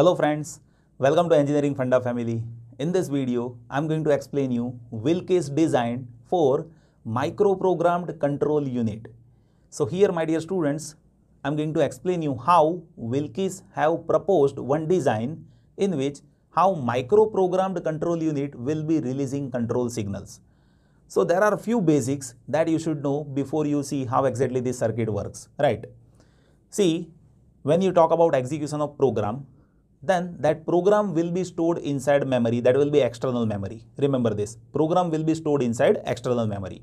Hello friends, welcome to Engineering Funda family. In this video, I am going to explain you Wilkes design for microprogrammed control unit. So here my dear students, I am going to explain you how Wilkes have proposed one design in which how microprogrammed control unit will be releasing control signals. So there are few basics that you should know before you see how exactly this circuit works, right? See, when you talk about execution of program, then that program will be stored inside memory that will be external memory remember this program will be stored inside external memory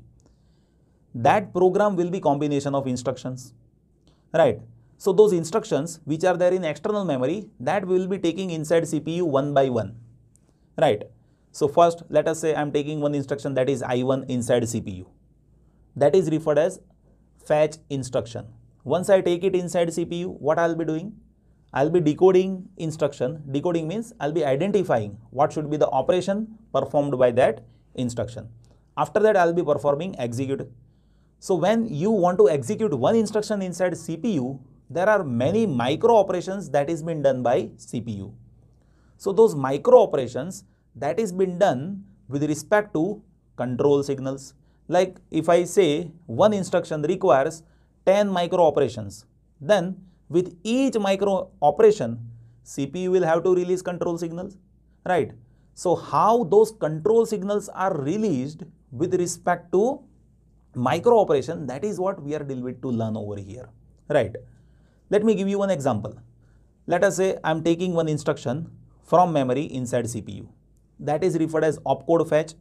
that program will be combination of instructions right so those instructions which are there in external memory that we will be taking inside cpu one by one right so first let us say i'm taking one instruction that is i1 inside cpu that is referred as fetch instruction once i take it inside cpu what i'll be doing I'll be decoding instruction. Decoding means I'll be identifying what should be the operation performed by that instruction. After that, I'll be performing execute. So when you want to execute one instruction inside CPU, there are many micro operations that is been done by CPU. So those micro operations that is been done with respect to control signals. Like if I say one instruction requires 10 micro operations, then with each micro operation, CPU will have to release control signals, right? So how those control signals are released with respect to micro operation, that is what we are dealing to learn over here, right? Let me give you one example. Let us say I am taking one instruction from memory inside CPU. That is referred as opcode fetch.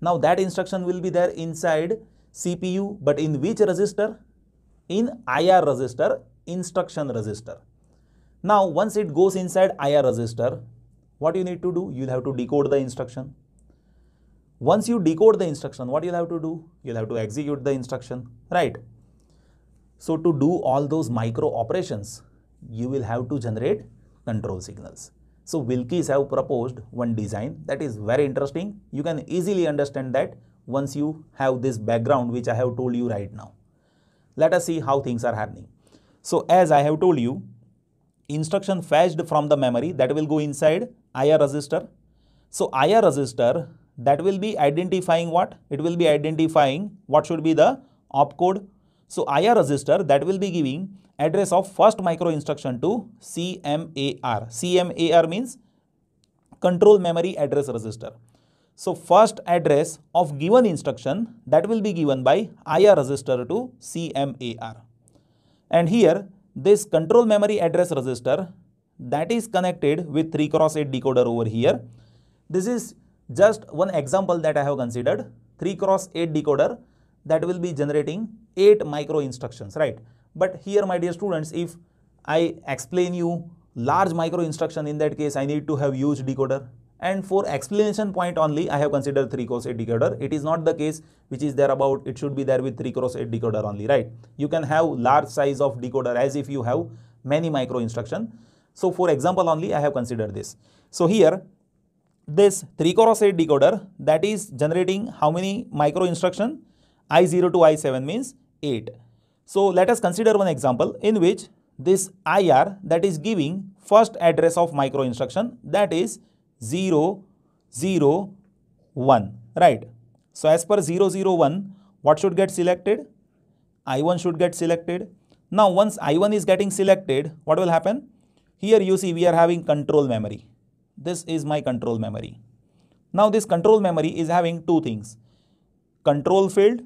Now that instruction will be there inside CPU, but in which register? In IR register instruction register. Now, once it goes inside IR register, what you need to do? You'll have to decode the instruction. Once you decode the instruction, what you'll have to do? You'll have to execute the instruction, right? So, to do all those micro operations, you will have to generate control signals. So, Wilkies have proposed one design that is very interesting. You can easily understand that once you have this background which I have told you right now. Let us see how things are happening. So as I have told you, instruction fetched from the memory that will go inside IR register. So IR register that will be identifying what? It will be identifying what should be the opcode. So IR register that will be giving address of first micro instruction to CMAR. CMAR means control memory address register. So first address of given instruction that will be given by IR register to CMAR. And here, this control memory address register that is connected with 3 cross 8 decoder over here. This is just one example that I have considered. 3 cross 8 decoder that will be generating 8 micro instructions, right? But here, my dear students, if I explain you large micro instruction, in that case, I need to have huge decoder and for explanation point only I have considered 3 cross 8 decoder. It is not the case which is there about it should be there with 3 cross 8 decoder only right. You can have large size of decoder as if you have many micro instruction. So for example only I have considered this. So here this 3 cross 8 decoder that is generating how many micro instruction I0 to I7 means 8. So let us consider one example in which this IR that is giving first address of micro instruction that is 0, 0, 1, right? So as per 0, 0, 1, what should get selected? I1 should get selected. Now once I1 is getting selected, what will happen? Here you see we are having control memory. This is my control memory. Now this control memory is having two things, control field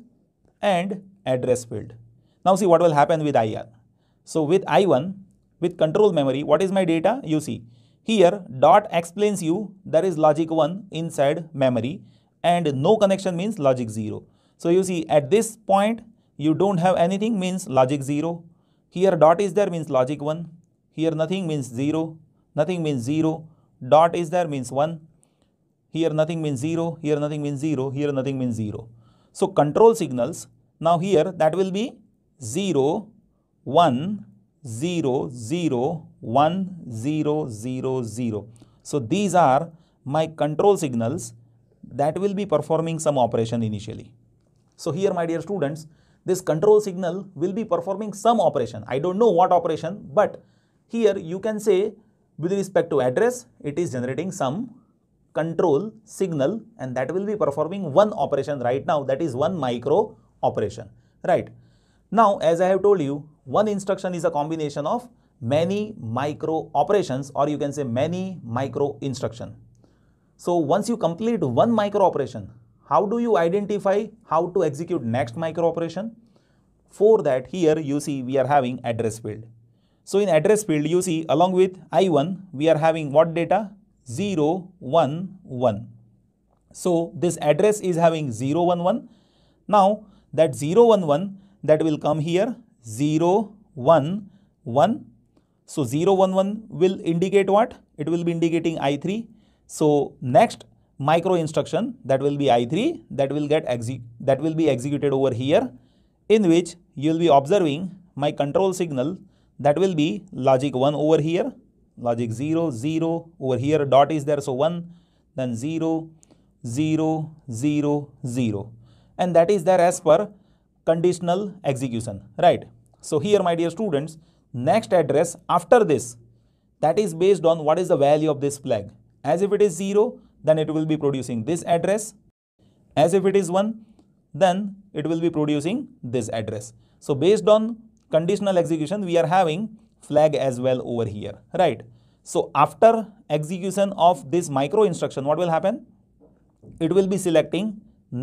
and address field. Now see what will happen with IR. So with I1, with control memory, what is my data? You see, here dot explains you there is logic 1 inside memory and no connection means logic 0. So you see at this point you don't have anything means logic 0. Here dot is there means logic 1. Here nothing means 0. Nothing means 0. Dot is there means 1. Here nothing means 0. Here nothing means 0. Here nothing means 0. So control signals now here that will be 0, 1, 0, 0, 1, 0, 0, 0. So these are my control signals that will be performing some operation initially. So here my dear students, this control signal will be performing some operation. I don't know what operation, but here you can say with respect to address, it is generating some control signal and that will be performing one operation right now that is one micro operation, right? Now as I have told you one instruction is a combination of many micro operations or you can say many micro instruction. So once you complete one micro operation, how do you identify how to execute next micro operation? For that here you see we are having address field. So in address field you see along with I1 we are having what data? 0, 1, 1. So this address is having 0, 1, 1. Now that 0, 1, 1 that will come here 0, 1, 1. So 0, 1, 1 will indicate what? It will be indicating I3. So next micro instruction that will be I3 that will get that will be executed over here in which you will be observing my control signal that will be logic 1 over here logic 0 0 over here dot is there so 1 then 0 0 0 0 and that is there as per conditional execution, right? So here, my dear students, next address after this, that is based on what is the value of this flag. As if it is 0, then it will be producing this address. As if it is 1, then it will be producing this address. So based on conditional execution, we are having flag as well over here, right? So after execution of this micro instruction, what will happen? It will be selecting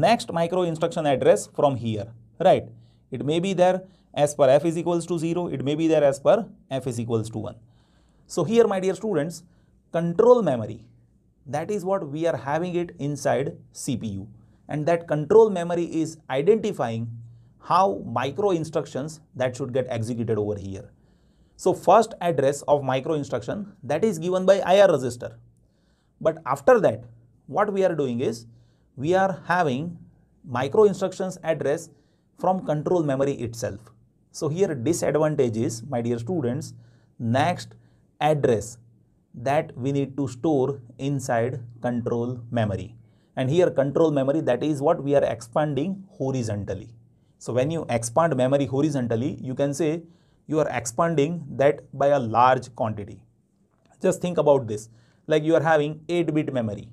next micro instruction address from here right? It may be there as per f is equals to 0, it may be there as per f is equals to 1. So here my dear students, control memory, that is what we are having it inside CPU and that control memory is identifying how micro instructions that should get executed over here. So first address of micro instruction that is given by IR register. But after that, what we are doing is we are having micro instructions address from control memory itself. So here disadvantage is, my dear students, next address that we need to store inside control memory. And here control memory that is what we are expanding horizontally. So when you expand memory horizontally, you can say you are expanding that by a large quantity. Just think about this, like you are having 8-bit memory,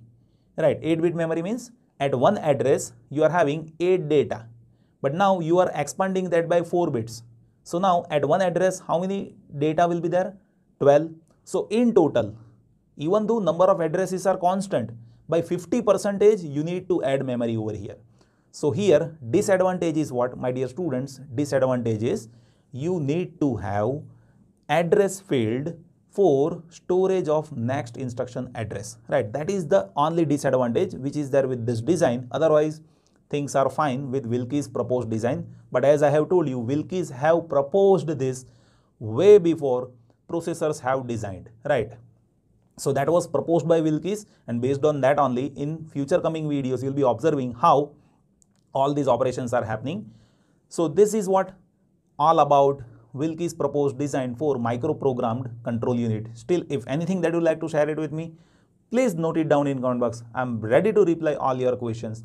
right? 8-bit memory means at one address, you are having 8 data but now you are expanding that by 4 bits. So now at one address, how many data will be there? 12. So in total, even though number of addresses are constant, by 50 percentage, you need to add memory over here. So here, disadvantage is what, my dear students, disadvantage is you need to have address field for storage of next instruction address, right? That is the only disadvantage which is there with this design. Otherwise, things are fine with Wilkie's proposed design. But as I have told you, Wilkie's have proposed this way before processors have designed, right? So that was proposed by Wilkie's and based on that only in future coming videos, you'll be observing how all these operations are happening. So this is what all about Wilkie's proposed design for microprogrammed control unit. Still, if anything that you like to share it with me, please note it down in comment box. I'm ready to reply all your questions.